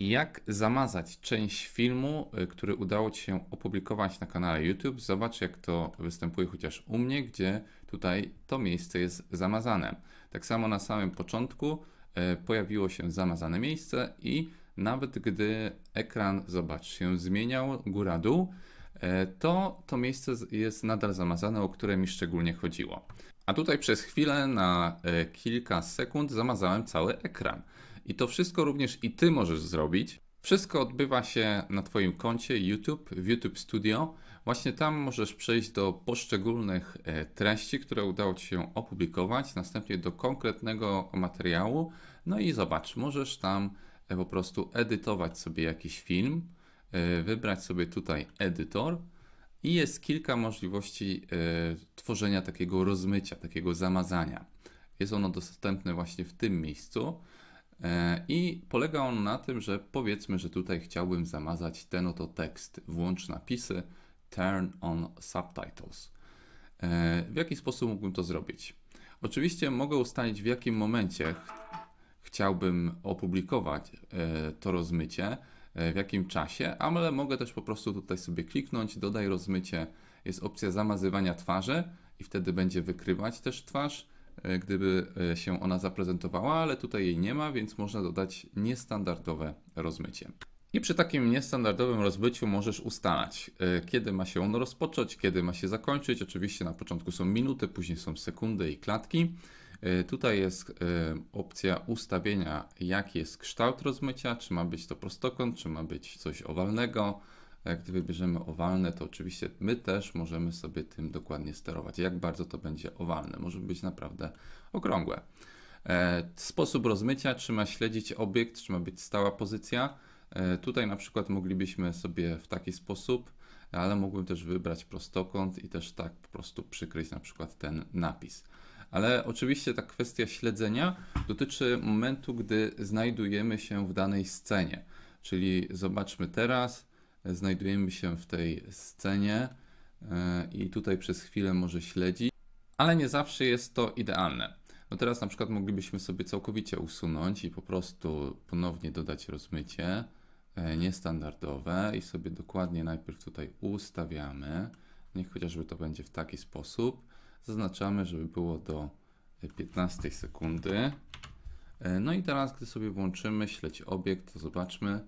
Jak zamazać część filmu, y, który udało Ci się opublikować na kanale YouTube? Zobacz, jak to występuje chociaż u mnie, gdzie tutaj to miejsce jest zamazane. Tak samo na samym początku y, pojawiło się zamazane miejsce i nawet gdy ekran, zobacz, się zmieniał góra-dół, y, to to miejsce jest nadal zamazane, o które mi szczególnie chodziło. A tutaj przez chwilę na kilka sekund zamazałem cały ekran. I to wszystko również i ty możesz zrobić. Wszystko odbywa się na Twoim koncie YouTube, w YouTube Studio. Właśnie tam możesz przejść do poszczególnych e, treści, które udało Ci się opublikować, następnie do konkretnego materiału. No i zobacz, możesz tam e, po prostu edytować sobie jakiś film, e, wybrać sobie tutaj edytor i jest kilka możliwości tworzenia takiego rozmycia, takiego zamazania. Jest ono dostępne właśnie w tym miejscu. E, I polega on na tym, że powiedzmy, że tutaj chciałbym zamazać ten oto tekst. Włącz napisy, turn on subtitles. E, w jaki sposób mógłbym to zrobić? Oczywiście mogę ustalić w jakim momencie chciałbym opublikować e, to rozmycie, w jakim czasie, ale mogę też po prostu tutaj sobie kliknąć, dodaj rozmycie, jest opcja zamazywania twarzy i wtedy będzie wykrywać też twarz. E, gdyby e, się ona zaprezentowała, ale tutaj jej nie ma, więc można dodać niestandardowe rozmycie. I przy takim niestandardowym rozbyciu możesz ustalać, e, kiedy ma się ono rozpocząć, kiedy ma się zakończyć. Oczywiście na początku są minuty, później są sekundy i klatki. Tutaj jest opcja ustawienia, jaki jest kształt rozmycia, czy ma być to prostokąt, czy ma być coś owalnego, gdy wybierzemy owalne, to oczywiście my też możemy sobie tym dokładnie sterować. Jak bardzo to będzie owalne? Może być naprawdę okrągłe. E, sposób rozmycia, czy ma śledzić obiekt, czy ma być stała pozycja. E, tutaj na przykład moglibyśmy sobie w taki sposób, ale mógłbym też wybrać prostokąt i też tak po prostu przykryć na przykład ten napis. Ale oczywiście ta kwestia śledzenia dotyczy momentu, gdy znajdujemy się w danej scenie. Czyli zobaczmy teraz, znajdujemy się w tej scenie e, i tutaj przez chwilę może śledzi, ale nie zawsze jest to idealne. No teraz na przykład moglibyśmy sobie całkowicie usunąć i po prostu ponownie dodać rozmycie e, niestandardowe i sobie dokładnie najpierw tutaj ustawiamy. Niech chociażby to będzie w taki sposób. Zaznaczamy, żeby było do 15 sekundy. E, no i teraz, gdy sobie włączymy śledź obiekt, to zobaczmy,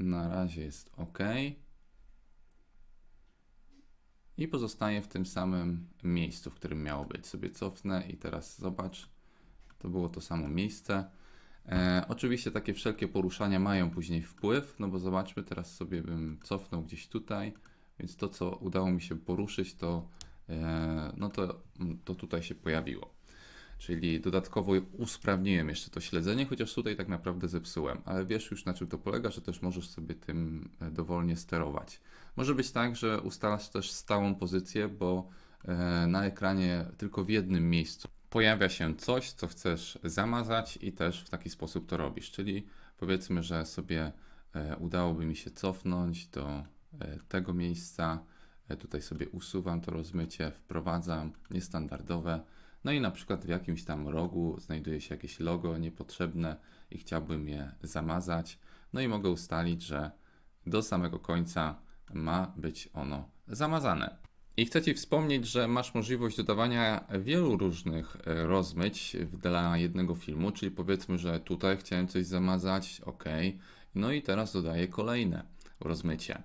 na razie jest OK. I pozostaje w tym samym miejscu, w którym miało być. Sobie cofnę i teraz zobacz, to było to samo miejsce. E, oczywiście takie wszelkie poruszania mają później wpływ, no bo zobaczmy, teraz sobie bym cofnął gdzieś tutaj, więc to co udało mi się poruszyć, to, e, no to, to tutaj się pojawiło. Czyli dodatkowo usprawniłem jeszcze to śledzenie, chociaż tutaj tak naprawdę zepsułem, ale wiesz już na czym to polega, że też możesz sobie tym e, dowolnie sterować. Może być tak, że ustalasz też stałą pozycję, bo e, na ekranie tylko w jednym miejscu pojawia się coś, co chcesz zamazać i też w taki sposób to robisz. Czyli powiedzmy, że sobie e, udałoby mi się cofnąć do tego miejsca. Tutaj sobie usuwam to rozmycie, wprowadzam niestandardowe. No i na przykład w jakimś tam rogu znajduje się jakieś logo niepotrzebne i chciałbym je zamazać. No i mogę ustalić, że do samego końca ma być ono zamazane. I chcę Ci wspomnieć, że masz możliwość dodawania wielu różnych e, rozmyć dla jednego filmu, czyli powiedzmy, że tutaj chciałem coś zamazać, ok, no i teraz dodaję kolejne rozmycie.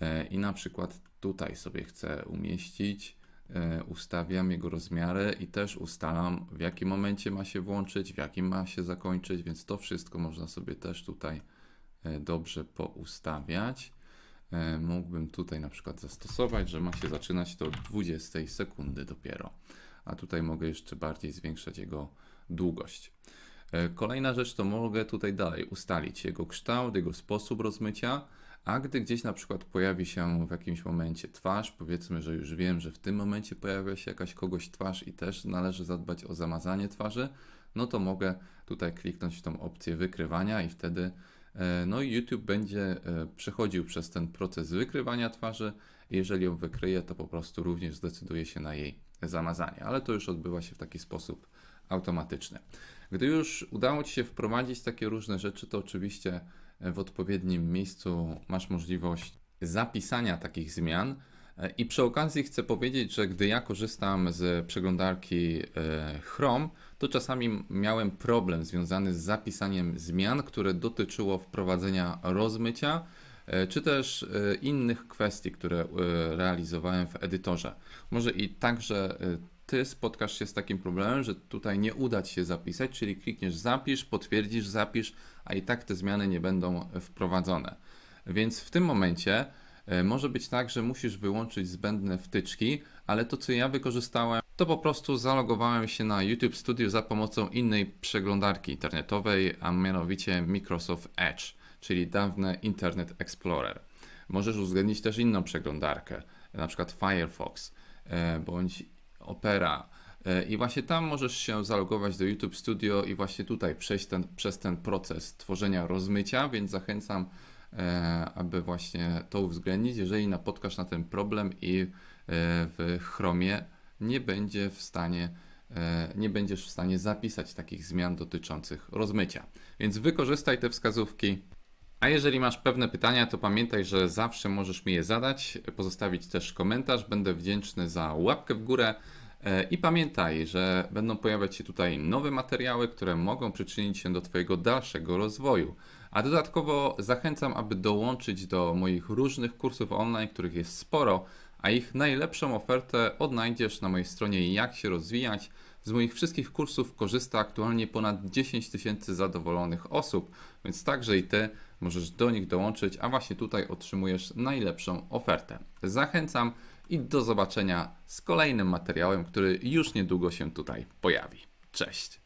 E, I na przykład tutaj sobie chcę umieścić E, ustawiam jego rozmiary i też ustalam w jakim momencie ma się włączyć, w jakim ma się zakończyć, więc to wszystko można sobie też tutaj e, dobrze poustawiać. E, mógłbym tutaj na przykład zastosować, że ma się zaczynać to od 20 sekundy dopiero, a tutaj mogę jeszcze bardziej zwiększać jego długość. Kolejna rzecz to mogę tutaj dalej ustalić jego kształt, jego sposób rozmycia, a gdy gdzieś na przykład pojawi się w jakimś momencie twarz, powiedzmy, że już wiem, że w tym momencie pojawia się jakaś kogoś twarz i też należy zadbać o zamazanie twarzy, no to mogę tutaj kliknąć w tą opcję wykrywania i wtedy e, no YouTube będzie e, przechodził przez ten proces wykrywania twarzy. Jeżeli ją wykryje, to po prostu również zdecyduje się na jej zamazanie, ale to już odbywa się w taki sposób automatyczny. Gdy już udało Ci się wprowadzić takie różne rzeczy, to oczywiście w odpowiednim miejscu masz możliwość zapisania takich zmian. I przy okazji chcę powiedzieć, że gdy ja korzystam z przeglądarki e, Chrome, to czasami miałem problem związany z zapisaniem zmian, które dotyczyło wprowadzenia rozmycia e, czy też e, innych kwestii, które realizowałem w edytorze. Może i także ty spotkasz się z takim problemem, że tutaj nie uda ci się zapisać, czyli klikniesz zapisz, potwierdzisz zapisz, a i tak te zmiany nie będą wprowadzone. Więc w tym momencie e, może być tak, że musisz wyłączyć zbędne wtyczki, ale to co ja wykorzystałem, to po prostu zalogowałem się na YouTube Studio za pomocą innej przeglądarki internetowej, a mianowicie Microsoft Edge, czyli dawne Internet Explorer. Możesz uwzględnić też inną przeglądarkę, na przykład Firefox e, bądź Opera. E, I właśnie tam możesz się zalogować do YouTube Studio i właśnie tutaj przejść ten, przez ten proces tworzenia rozmycia, więc zachęcam, e, aby właśnie to uwzględnić, jeżeli napotkasz na ten problem i e, w Chromie nie będzie w stanie nie będziesz w stanie zapisać takich zmian dotyczących rozmycia. Więc wykorzystaj te wskazówki, a jeżeli masz pewne pytania, to pamiętaj, że zawsze możesz mi je zadać, pozostawić też komentarz. Będę wdzięczny za łapkę w górę. E, I pamiętaj, że będą pojawiać się tutaj nowe materiały, które mogą przyczynić się do Twojego dalszego rozwoju. A dodatkowo zachęcam, aby dołączyć do moich różnych kursów online, których jest sporo, a ich najlepszą ofertę odnajdziesz na mojej stronie Jak się rozwijać. Z moich wszystkich kursów korzysta aktualnie ponad 10 tysięcy zadowolonych osób, więc także i Ty możesz do nich dołączyć, a właśnie tutaj otrzymujesz najlepszą ofertę. Zachęcam i do zobaczenia z kolejnym materiałem, który już niedługo się tutaj pojawi. Cześć!